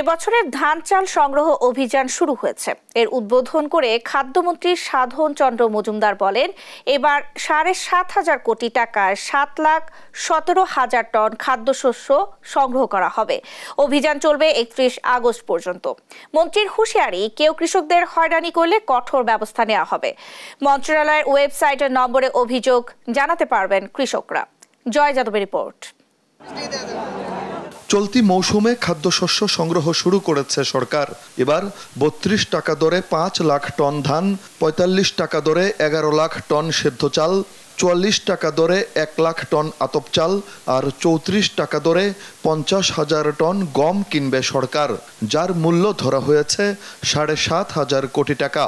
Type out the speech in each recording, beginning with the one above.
এবছরের ধান চাল সংগ্রহ অভিযান শুরু হয়েছে এর উদ্বোধন করে খাদ্যমন্ত্রী সাধন চন্দ্র মজুমদার বলেন এবার সাড়ে সাত হাজার কোটি টাকায় সাত লাখ সতেরো হাজার টন খাদ্যশস্য সংগ্রহ করা হবে অভিযান চলবে একত্রিশ আগস্ট পর্যন্ত মন্ত্রীর হুঁশিয়ারি কেউ কৃষকদের হয়রানি করলে কঠোর ব্যবস্থা নেওয়া হবে মন্ত্রণালয়ের ওয়েবসাইটের নম্বরে অভিযোগ জানাতে পারবেন কৃষকরা জয় যাদবের রিপোর্ট চলতি মৌসুমে খাদ্যশস্য সংগ্রহ শুরু করেছে সরকার এবার বত্রিশ টাকা দরে পাঁচ লাখ টন ধান পঁয়তাল্লিশ টাকা দরে এগারো লাখ টন সেদ্ধ চাল চুয়াল্লিশ টাকা দরে এক লাখ টন আতপ চাল আর চৌত্রিশ টাকা দরে পঞ্চাশ হাজার টন গম কিনবে সরকার যার মূল্য ধরা হয়েছে সাড়ে সাত হাজার কোটি টাকা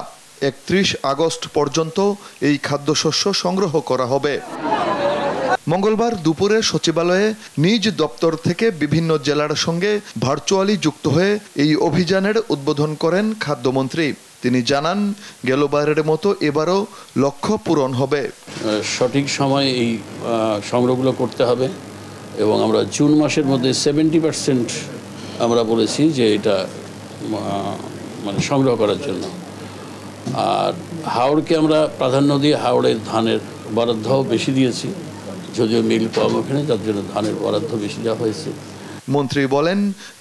একত্রিশ আগস্ট পর্যন্ত এই খাদ্যশস্য সংগ্রহ করা হবে মঙ্গলবার দুপুরে সচিবালয়ে নিজ দপ্তর থেকে বিভিন্ন জেলার সঙ্গে ভার্চুয়ালি যুক্ত হয়ে এই অভিযানের উদ্বোধন করেন খাদ্যমন্ত্রী তিনি জানান গেলবারের মতো এবারও লক্ষ্য পূরণ হবে সঠিক সময়ে এই সংগ্রহগুলো করতে হবে এবং আমরা জুন মাসের মধ্যে সেভেন্টি পার্সেন্ট আমরা বলেছি যে এটা মানে সংগ্রহ করার জন্য আর হাওড়কে আমরা প্রাধান্য দিয়ে হাওড়ের ধানের বরাদ্দ বেশি দিয়েছি যদিও মিল ওখানে যার জন্য ধানের বরাদ্দ বেশি দেওয়া হয়েছে মন্ত্রী বলেন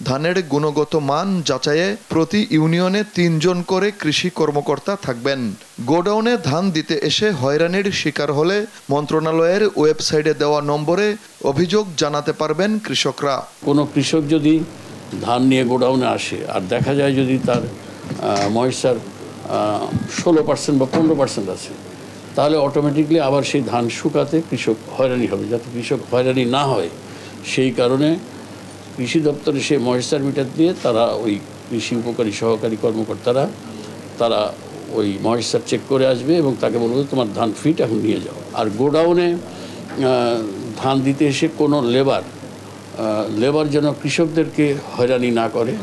ধানের গুণগত মান যাচাইয়ে প্রতি ইউনিয়নে তিনজন করে কৃষি কর্মকর্তা থাকবেন গোডাউনে ধান দিতে এসে হয়রানির শিকার হলে মন্ত্রণালয়ের ওয়েবসাইটে দেওয়া নম্বরে অভিযোগ জানাতে পারবেন কৃষকরা কোনো কৃষক যদি ধান নিয়ে গোডাউনে আসে আর দেখা যায় যদি তার ময়সার ষোলো পার্সেন্ট বা পনেরো পার্সেন্ট আছে তাহলে অটোমেটিকলি আবার সেই ধান শুকাতে কৃষক হয়রানি হবে যাতে কৃষক হয়রানি না হয় সেই কারণে কৃষি দপ্তরে সেই ময়েশ্চার মিটার দিয়ে তারা ওই কৃষি উপকারী সহকারী কর্মকর্তারা তারা ওই ময়েশ্চার চেক করে আসবে এবং তাকে বলবে তোমার ধান ফিট এখন নিয়ে যাও আর গোডাউনে ধান দিতে এসে কোনো লেবার লেবার যেন কৃষকদেরকে হয়রানি না করে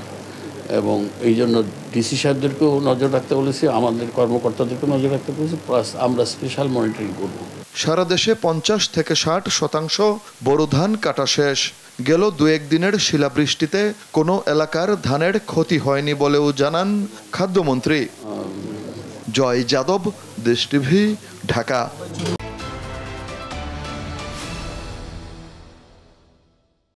এবং এই জন্য ডিসি সাহেবদেরকেও নজর রাখতে বলেছি আমাদের কর্মকর্তাদেরকেও নজর রাখতে বলেছি প্লাস আমরা স্পেশাল মনিটরিং করব সারা দেশে পঞ্চাশ থেকে ষাট শতাংশ বড় ধান কাটা শেষ গেল দু একদিনের শিলাবৃষ্টিতে কোনো এলাকার ধানের ক্ষতি হয়নি বলেও জানান খাদ্যমন্ত্রী জয় যাদব দেশ টিভি ঢাকা